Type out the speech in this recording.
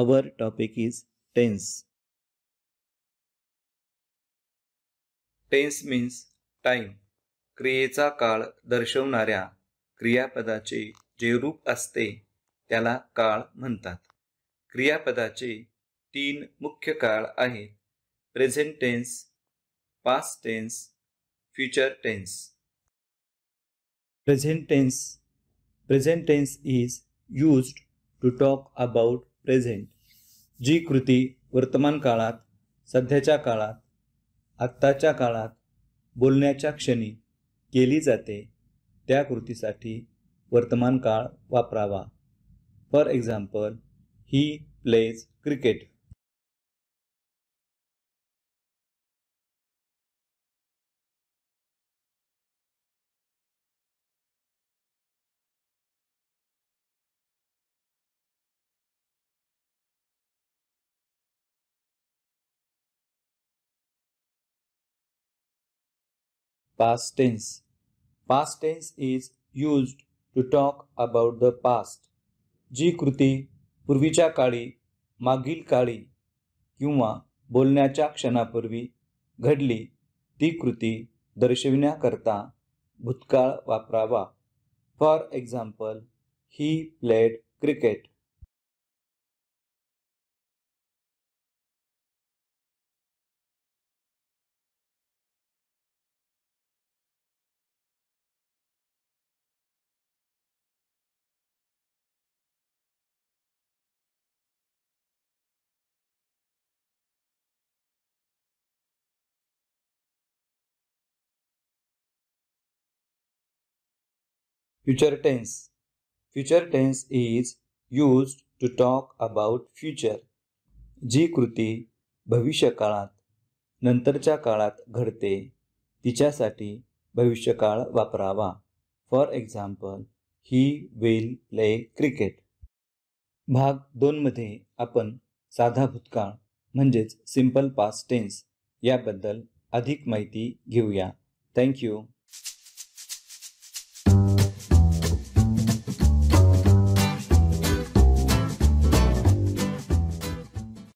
our topic is tense. Tense means time क्रियेचा काळ दर्शवणाऱ्या क्रियापदाचे जे रूप असते त्याला काळ म्हणतात क्रियापदाचे तीन मुख्य काळ आहेत present tense past tense future tense present tense present tense is used to talk about present जी कृती वर्तमान काळात सध्याच्या काळात आत्ताच्या काळात बोलण्याच्या क्षणी केली जाते त्या कृतीसाठी वर्तमान काळ वापरावा for example he plays cricket past tense. Past tense is used to talk about the past. जी कृती पूर्वीच्या काळी मागील काळी किंवा बोलण्याच्या क्षणापूर्वी घडली ती कृती दर्शविण्याकरता भूतकाळ वापरावा for example he played cricket future tense future tense is used to talk about future. जी कृती भविष्यकाळात नंतरच्या काळात घडते तिच्यासाठी भविष्यकाळ वापरावा for example he will play cricket भाग दोनमध्ये आपण साधा भूतकाळ म्हणजेच सिम्पल पास्ट टेन्स याबद्दल अधिक माहिती घेऊया थँक्यू